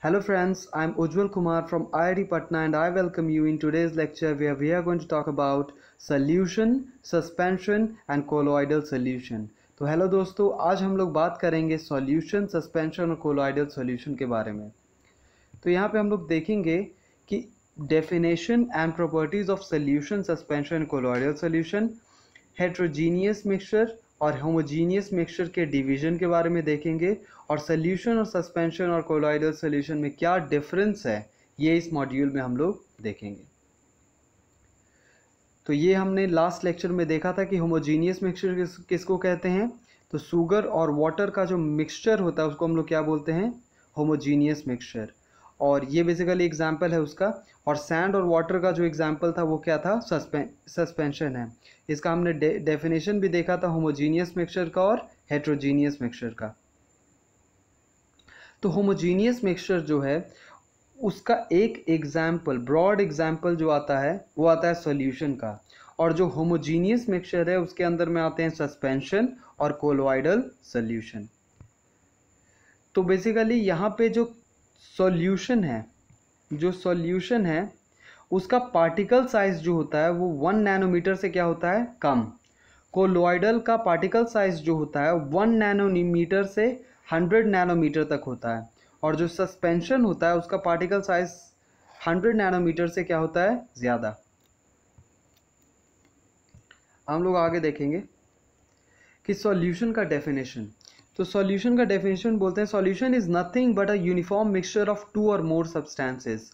Hello friends, I am Ujwal Kumar from IIT Patna and I welcome you in today's lecture where we are going to talk about solution, suspension and colloidal solution. तो hello दोस्तों आज हम लोग बात करेंगे solution suspension और colloidal solution के बारे में तो यहाँ पे हम लोग देखेंगे कि definition and properties of solution suspension colloidal solution heterogeneous mixture और होमोजीनियस मिक्सचर के डिवीजन के बारे में देखेंगे और सोल्यूशन और सस्पेंशन और कोलाइडल सोल्यूशन में क्या डिफरेंस है ये इस मॉड्यूल में हम लोग देखेंगे तो ये हमने लास्ट लेक्चर में देखा था कि होमोजीनियस मिक्सचर किस, किसको कहते हैं तो सुगर और वाटर का जो मिक्सचर होता है उसको हम लोग क्या बोलते हैं होमोजीनियस मिक्सचर और ये बेसिकली एग्जाम्पल है उसका और सैंड और वाटर का जो एग्जाम्पल था वो क्या था सस्पें सस्पेंशन है इसका हमने डेफिनेशन दे, भी देखा था होमोजीनियस मिक्सचर का और हेट्रोजीनियस मिक्सचर का तो होमोजीनियस मिक्सचर जो है उसका एक एग्जाम्पल ब्रॉड एग्जाम्पल जो आता है वो आता है सोल्यूशन का और जो होमोजीनियस मिक्सचर है उसके अंदर में आते हैं सस्पेंशन और कोलोइडल सोल्यूशन तो बेसिकली यहाँ पे जो सॉल्यूशन है जो सॉल्यूशन है उसका पार्टिकल साइज जो होता है वो वन नैनोमीटर से क्या होता है कम कोलोइडल का पार्टिकल साइज जो होता है वन नैनोमीटर से हंड्रेड नैनोमीटर तक होता है और जो सस्पेंशन होता है उसका पार्टिकल साइज हंड्रेड नैनोमीटर से क्या होता है ज़्यादा हम लोग आगे देखेंगे कि सॉल्यूशन का डेफिनेशन तो सॉल्यूशन का डेफिनेशन बोलते हैं solution is nothing but a uniform mixture of two or more substances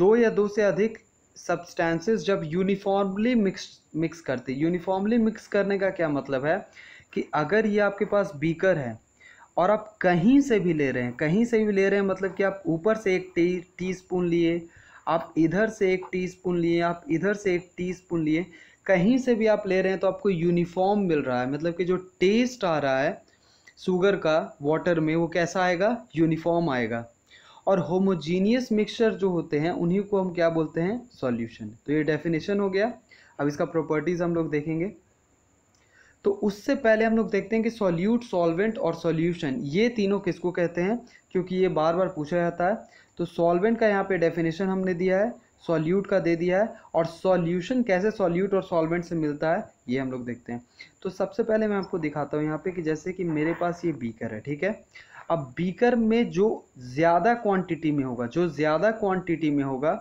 दो या दो से अधिक सब्सटेंसेस जब यूनिफॉर्मली मिक्स मिक्स करते यूनिफॉर्मली मिक्स करने का क्या मतलब है कि अगर ये आपके पास बीकर है और आप कहीं से भी ले रहे हैं कहीं से भी ले रहे हैं मतलब कि आप ऊपर से एक टी टी स्पून लिए आप इधर से एक टी स्पून लिए आप इधर से एक टी स्पून लिए कहीं से भी आप ले रहे हैं तो आपको यूनिफॉर्म मिल रहा है मतलब कि जो टेस्ट आ रहा है शुगर का वाटर में वो कैसा आएगा यूनिफॉर्म आएगा और होमोजीनियस मिक्सचर जो होते हैं उन्हीं को हम क्या बोलते हैं सॉल्यूशन तो ये डेफिनेशन हो गया अब इसका प्रॉपर्टीज़ हम लोग देखेंगे तो उससे पहले हम लोग देखते हैं कि सॉल्यूट सॉल्वेंट और सॉल्यूशन ये तीनों किसको कहते हैं क्योंकि ये बार बार पूछा जाता है तो सॉल्वेंट का यहाँ पे डेफिनेशन हमने दिया है सॉल्यूट का दे दिया है और सॉल्यूशन कैसे सॉल्यूट और सॉल्वेंट से मिलता है ये हम लोग देखते हैं तो सबसे पहले मैं आपको दिखाता हूँ यहाँ पे कि जैसे कि मेरे पास ये बीकर है ठीक है अब बीकर में जो ज़्यादा क्वांटिटी में होगा जो ज़्यादा क्वांटिटी में होगा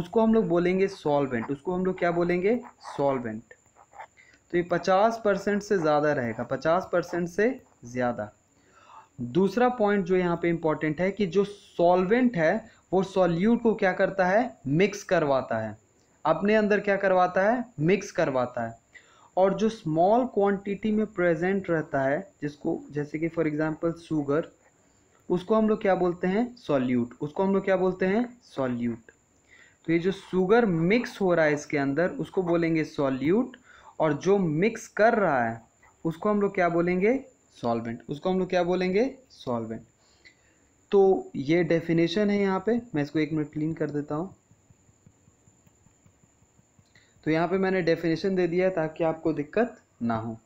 उसको हम लोग बोलेंगे सॉल्वेंट उसको हम लोग क्या बोलेंगे सॉल्वेंट तो ये पचास परसेंट से ज़्यादा रहेगा पचास परसेंट से ज़्यादा दूसरा पॉइंट जो यहाँ पे इम्पॉर्टेंट है कि जो सॉल्वेंट है वो सॉल्यूट को क्या करता है मिक्स करवाता है अपने अंदर क्या करवाता है मिक्स करवाता है और जो स्मॉल क्वांटिटी में प्रेजेंट रहता है जिसको जैसे कि फॉर एग्जांपल शुगर उसको हम लोग क्या बोलते हैं सॉल्यूट उसको हम लोग क्या बोलते हैं सॉल्यूट तो ये जो शुगर मिक्स हो रहा है इसके अंदर उसको बोलेंगे सॉल्यूट और जो मिक्स कर रहा है उसको हम लोग क्या बोलेंगे सॉल्वेंट उसको हम लोग क्या बोलेंगे सॉल्वेंट तो ये डेफिनेशन है यहाँ पे मैं इसको एक मिनट क्लीन कर देता हूँ तो यहाँ पे मैंने डेफिनेशन दे दिया ताकि आपको दिक्कत ना हो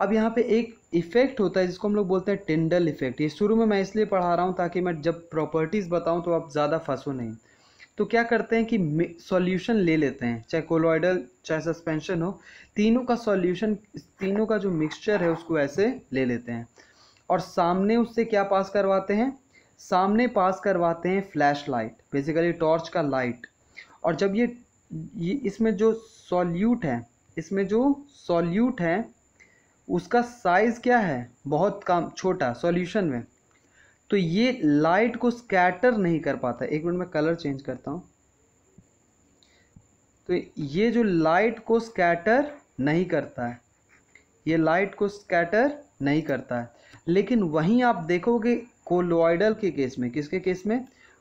अब यहाँ पे एक इफेक्ट होता है जिसको हम लोग बोलते हैं टिंडल इफेक्ट ये शुरू में मैं इसलिए पढ़ा रहा हूँ ताकि मैं जब प्रॉपर्टीज़ बताऊँ तो आप ज़्यादा फंसो नहीं तो क्या करते हैं कि सॉल्यूशन ले लेते हैं चाहे कोलोइडल चाहे सस्पेंशन हो तीनों का सॉल्यूशन तीनों का जो मिक्सचर है उसको ऐसे ले लेते हैं और सामने उससे क्या पास करवाते हैं सामने पास करवाते हैं फ्लैश लाइट बेसिकली टॉर्च का लाइट और जब ये, ये इसमें जो सॉल्यूट है इसमें जो सॉल्यूट है उसका साइज़ क्या है बहुत कम छोटा सॉल्यूशन में तो ये लाइट को स्कैटर नहीं कर पाता एक मिनट में कलर चेंज करता हूँ तो ये जो लाइट को स्कैटर नहीं करता है ये लाइट को स्कैटर नहीं करता है लेकिन वहीं आप देखोगे कोलोइडल के केस में किसके केस में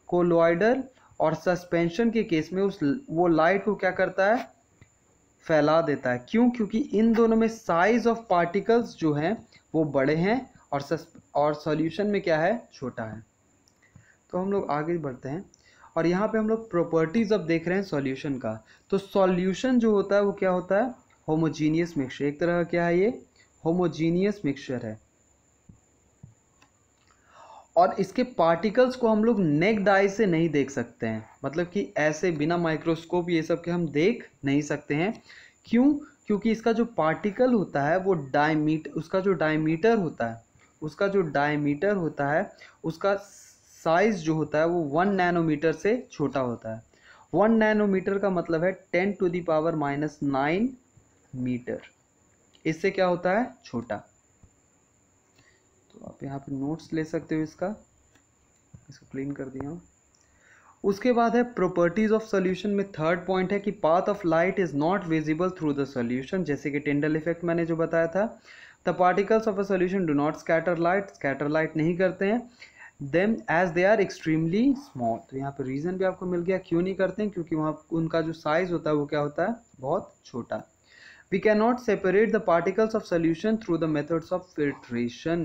कोलोइडल और सस्पेंशन के केस में उस वो लाइट को क्या करता है फैला देता है क्यों क्योंकि इन दोनों में साइज ऑफ पार्टिकल्स जो हैं वो बड़े हैं और सस और सॉल्यूशन में क्या है छोटा है तो हम लोग आगे बढ़ते हैं और यहाँ पे हम लोग प्रॉपर्टीज़ अब देख रहे हैं सॉल्यूशन का तो सॉल्यूशन जो होता है वो क्या होता है होमोजीनियस मिक्सचर एक तरह का क्या है ये होमोजीनियस मिक्सचर है और इसके पार्टिकल्स को हम लोग नेक डाई से नहीं देख सकते हैं मतलब कि ऐसे बिना माइक्रोस्कोप ये सब के हम देख नहीं सकते हैं क्यों क्योंकि इसका जो पार्टिकल होता है वो डायमीट उसका जो डायमीटर होता है उसका जो डायमीटर होता है उसका साइज़ जो होता है वो वन नैनोमीटर से छोटा होता है वन नैनोमीटर का मतलब है ten to power minus nine meter इससे क्या होता है छोटा तो आप यहाँ पे नोट्स ले सकते हो इसका इसको क्लीन कर दिया हूँ उसके बाद है प्रॉपर्टीज ऑफ सोल्यूशन में थर्ड पॉइंट है कि path of light is not visible through the solution जैसे कि टेंडल इफेक्ट मैंने जो बताया था the particles of a solution do not scatter light scatter light नहीं करते हैं then as they are extremely small तो यहाँ पर रीज़न भी आपको मिल गया क्यों नहीं करते हैं क्योंकि वहाँ उनका जो साइज़ होता है वो क्या होता है बहुत छोटा we can not separate the particles of solution through the methods of filtration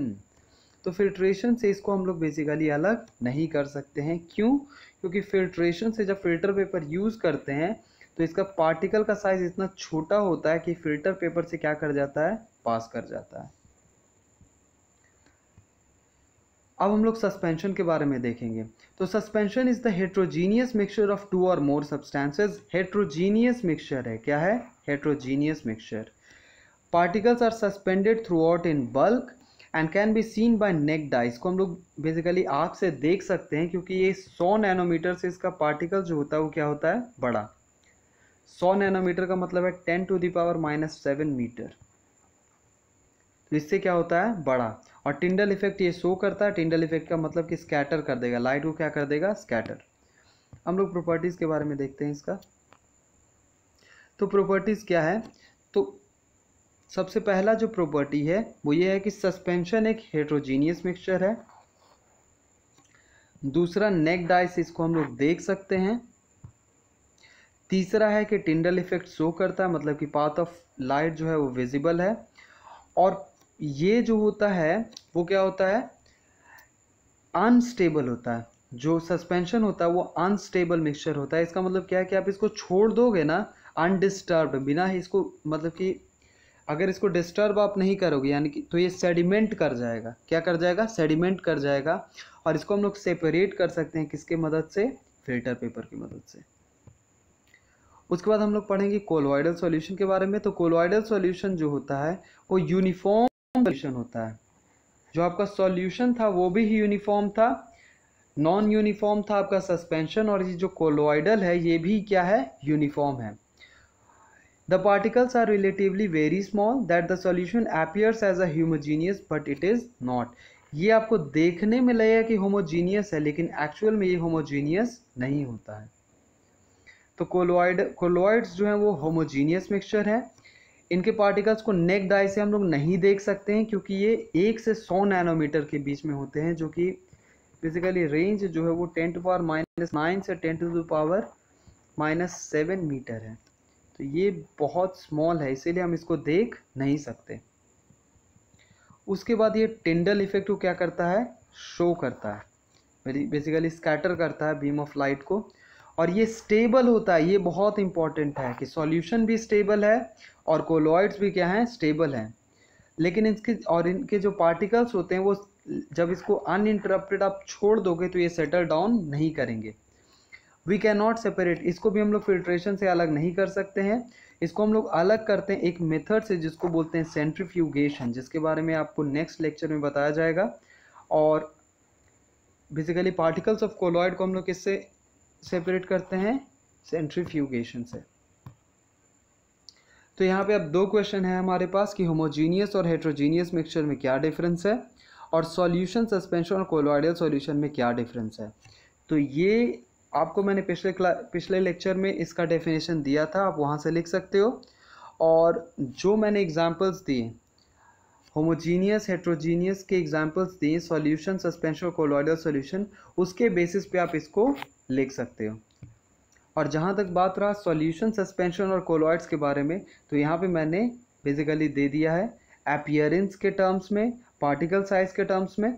तो फिल्ट्रेशन से इसको हम लोग बेसिकली अलग नहीं कर सकते हैं क्यों क्योंकि फिल्ट्रेशन से जब फिल्टर पेपर यूज़ करते हैं तो इसका पार्टिकल का साइज़ इतना छोटा होता है कि फिल्टर पेपर से क्या कर जाता है पास कर जाता है अब हम लोग सस्पेंशन के बारे में देखेंगे तो suspension is the heterogeneous mixture of two or more substances heterogeneous mixture है क्या है heterogeneous mixture particles are suspended throughout in bulk and can be seen by naked eyes को हम लोग बेसिकली आँख से देख सकते हैं क्योंकि ये 100 नैनोमीटर से इसका पार्टिकल जो होता है वो क्या होता है बड़ा 100 नैनोमीटर का मतलब है 10 to the power minus seven meter तो इससे क्या होता है बड़ा और टिंडल इफेक्ट ये शो करता है टिंडल इफेक्ट का मतलब कि स्कैटर कर देगा लाइट को क्या कर देगा स्कैटर हम लोग प्रॉपर्टीज़ के बारे में देखते हैं इसका तो प्रॉपर्टीज़ क्या है तो सबसे पहला जो प्रॉपर्टी है वो ये है कि सस्पेंशन एक हेट्रोजीनियस मिक्सचर है दूसरा नेक डाइस इसको हम लोग देख सकते हैं तीसरा है कि टिंडल इफेक्ट शो करता है मतलब कि पाथ ऑफ लाइट जो है वो विजिबल है और ये जो होता है वो क्या होता है अनस्टेबल होता है जो सस्पेंशन होता है वो अनस्टेबल मिक्सचर होता है इसका मतलब क्या है कि आप इसको छोड़ दोगे ना अनडिस्टर्ब बिना ही इसको मतलब कि अगर इसको डिस्टर्ब आप नहीं करोगे यानी कि तो ये सेडिमेंट कर जाएगा क्या कर जाएगा सेडिमेंट कर जाएगा और इसको हम लोग सेपरेट कर सकते हैं किसके मदद से फिल्टर पेपर की मदद से उसके बाद हम लोग पढ़ेंगे कोलोइडल सॉल्यूशन के बारे में तो कोलोइडल सॉल्यूशन जो होता है वो यूनिफॉर्म सोल्यूशन होता है जो आपका सॉल्यूशन था वो भी यूनिफॉर्म था नॉन यूनिफॉर्म था आपका सस्पेंशन और ये जो कोलोइडल है ये भी क्या है यूनिफॉर्म है the particles are relatively very small that the solution appears as a homogeneous but it is not ये आपको देखने में लगेगा कि होमोजीनियस है लेकिन एक्चुअल में ये होमोजीनियस नहीं होता है तो कोलोइड कोलोइड्स जो हैं वो होमोजीनियस मिक्सचर है इनके पार्टिकल्स को नेक डाई से हम लोग नहीं देख सकते हैं क्योंकि ये एक से सौ नैनोमीटर के बीच में होते हैं जो कि बेसिकली रेंज जो है वो ten to power minus nine से ten to power minus seven meter है तो ये बहुत स्मॉल है इसीलिए हम इसको देख नहीं सकते उसके बाद ये टेंडल इफेक्ट को क्या करता है शो करता है बेसिकली स्कैटर करता है बीम ऑफ लाइट को और ये स्टेबल होता है ये बहुत इंपॉर्टेंट है कि सॉल्यूशन भी स्टेबल है और कोलॉइड्स भी क्या हैं स्टेबल हैं लेकिन इसके और इनके जो पार्टिकल्स होते हैं वो जब इसको अनइंटरप्टेड आप छोड़ दोगे तो ये सेटल डाउन नहीं करेंगे वी कैन नॉट सेपरेट इसको भी हम लोग फिल्ट्रेशन से अलग नहीं कर सकते हैं इसको हम लोग अलग करते हैं एक मेथड से जिसको बोलते हैं सेंट्रीफ्यूगेशन जिसके बारे में आपको नेक्स्ट लेक्चर में बताया जाएगा और बेसिकली पार्टिकल्स ऑफ कोलॉइड को हम लोग इससे सेपरेट करते हैं सेंट्रीफ्यूगेशन से तो यहाँ पे अब दो क्वेश्चन है हमारे पास कि होमोजीनियस और हेट्रोजीनियस मिक्सचर में क्या डिफरेंस है और सॉल्यूशन सस्पेंशन और कोलोइडल सॉल्यूशन में क्या डिफरेंस है तो ये आपको मैंने पिछले पिछले लेक्चर में इसका डेफिनेशन दिया था आप वहाँ से लिख सकते हो और जो मैंने एग्जाम्पल्स दिए होमोजीनियस हेट्रोजीनियस के एग्जाम्पल्स दिए सॉल्यूशन सस्पेंशन और कोलोइडल सॉल्यूशन उसके बेसिस पे आप इसको लिख सकते हो और जहाँ तक बात रहा सॉल्यूशन सस्पेंशन और कोलॉइड्स के बारे में तो यहाँ पे मैंने बेसिकली दे दिया है अपियरेंस के टर्म्स में पार्टिकल साइज के टर्म्स में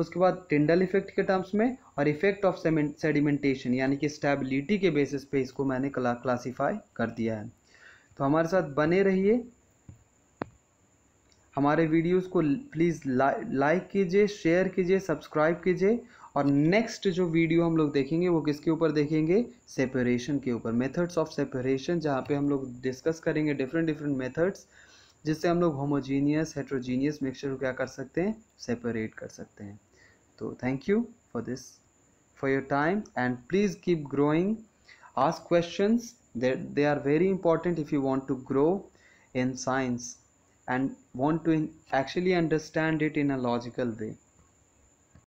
उसके बाद टिंडल इफेक्ट के टर्म्स में और इफेक्ट ऑफ सेडिमेंटेशन यानी कि स्टेबिलिटी के बेसिस पे इसको मैंने क्ला, क्लासीफाई कर दिया है तो हमारे साथ बने रहिए हमारे वीडियोस को प्लीज़ लाइक कीजिए शेयर कीजिए सब्सक्राइब कीजिए और नेक्स्ट जो वीडियो हम लोग देखेंगे वो किसके ऊपर देखेंगे सेपरेशन के ऊपर मेथड्स ऑफ सेपरेशन जहाँ पे हम लोग डिस्कस करेंगे डिफरेंट डिफरेंट मेथड्स जिससे हम लोग होमोजीनियस हेट्रोजीनियस मिक्सचर को क्या कर सकते हैं सेपरेट कर सकते हैं तो thank you for this for your time and please keep growing ask question they are very important if you want to grow in science and want to actually understand it in a logical way